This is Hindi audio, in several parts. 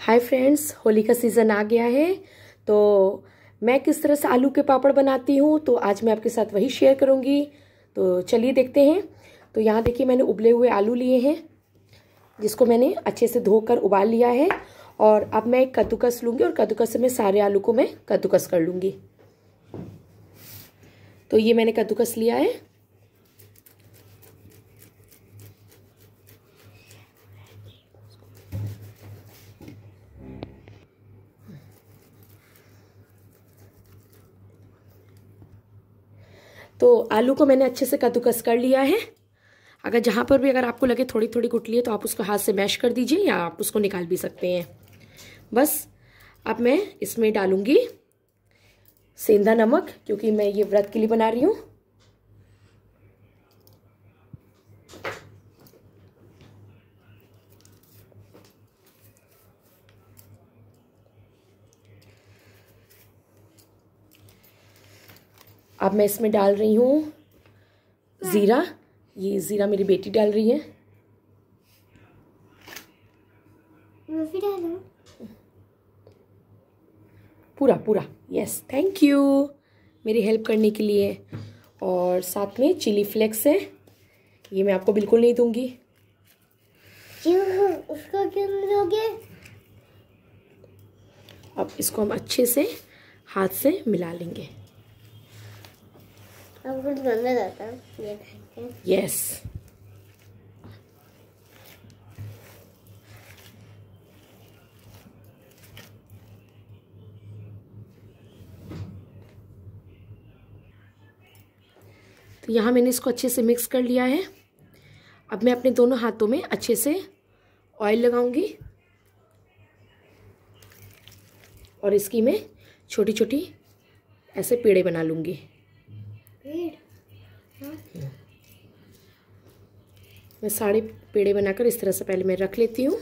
हाय फ्रेंड्स होली का सीज़न आ गया है तो मैं किस तरह से आलू के पापड़ बनाती हूँ तो आज मैं आपके साथ वही शेयर करूँगी तो चलिए देखते हैं तो यहाँ देखिए मैंने उबले हुए आलू लिए हैं जिसको मैंने अच्छे से धोकर उबाल लिया है और अब मैं एक कद्दूकस लूँगी और कद्दूकस से मैं सारे आलू को मैं कद्दूकस कर लूँगी तो ये मैंने कद्दूकस लिया है तो आलू को मैंने अच्छे से कद्दूकस कर लिया है अगर जहाँ पर भी अगर आपको लगे थोड़ी थोड़ी गुटली है तो आप उसको हाथ से मैश कर दीजिए या आप उसको निकाल भी सकते हैं बस अब मैं इसमें डालूँगी सेंधा नमक क्योंकि मैं ये व्रत के लिए बना रही हूँ अब मैं इसमें डाल रही हूँ ज़ीरा ये ज़ीरा मेरी बेटी डाल रही है पूरा पूरा यस थैंक यू मेरी हेल्प करने के लिए और साथ में चिली फ्लेक्स है ये मैं आपको बिल्कुल नहीं दूंगी उसको क्यों दोगे अब इसको हम अच्छे से हाथ से मिला लेंगे अब कुछ गंदा जाता ये यस तो यहाँ मैंने इसको अच्छे से मिक्स कर लिया है अब मैं अपने दोनों हाथों में अच्छे से ऑयल लगाऊंगी और इसकी मैं छोटी छोटी ऐसे पेड़े बना लूँगी पेड़ हाँ। मैं सारे पेड़े बनाकर इस तरह से पहले मैं रख लेती हूँ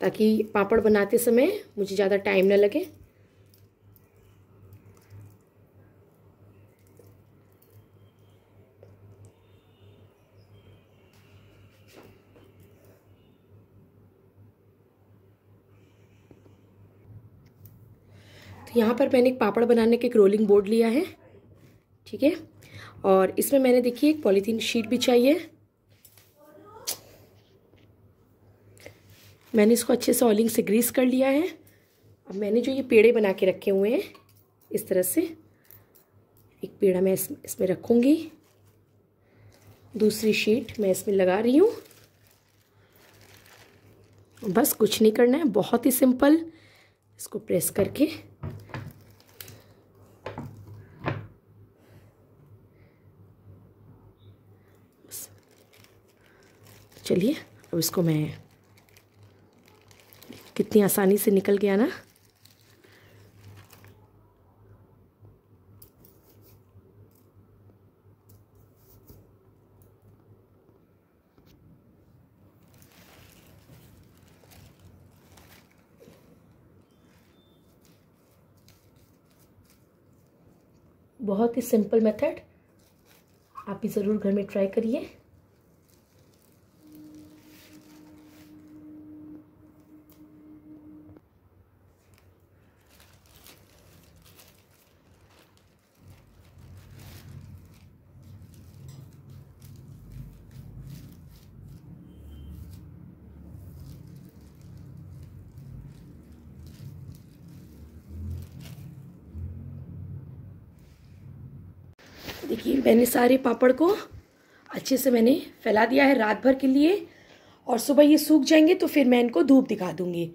ताकि पापड़ बनाते समय मुझे ज़्यादा टाइम ना लगे यहाँ पर मैंने एक पापड़ बनाने के एक रोलिंग बोर्ड लिया है ठीक है और इसमें मैंने देखिए एक पॉलीथीन शीट भी चाहिए मैंने इसको अच्छे से ऑलिंग से ग्रीस कर लिया है अब मैंने जो ये पेड़े बना के रखे हुए हैं इस तरह से एक पेड़ा मैं इसमें रखूँगी दूसरी शीट मैं इसमें लगा रही हूँ बस कुछ नहीं करना है बहुत ही सिंपल इसको प्रेस करके चलिए अब इसको मैं कितनी आसानी से निकल गया ना बहुत ही सिंपल मेथड आप भी ज़रूर घर में ट्राई करिए देखिए मैंने सारे पापड़ को अच्छे से मैंने फैला दिया है रात भर के लिए और सुबह ये सूख जाएंगे तो फिर मैं इनको धूप दिखा दूँगी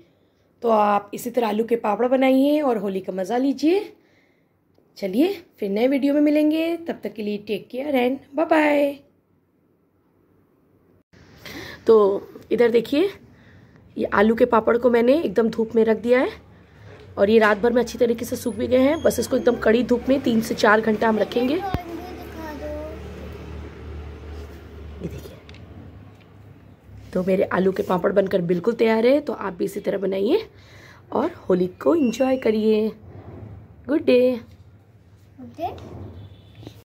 तो आप इसी तरह आलू के पापड़ बनाइए और होली का मज़ा लीजिए चलिए फिर नए वीडियो में मिलेंगे तब तक के लिए take care and bye bye तो इधर देखिए ये आलू के पापड़ को मैंने एकदम धूप में रख दिया है और ये रात भर में अच्छी तरीके से सूख भी गए हैं बस इसको एकदम कड़ी धूप में तीन से चार घंटा हम रखेंगे तो मेरे आलू के पापड़ बनकर बिल्कुल तैयार है तो आप भी इसी तरह बनाइए और होली को इंजॉय करिए गुड डे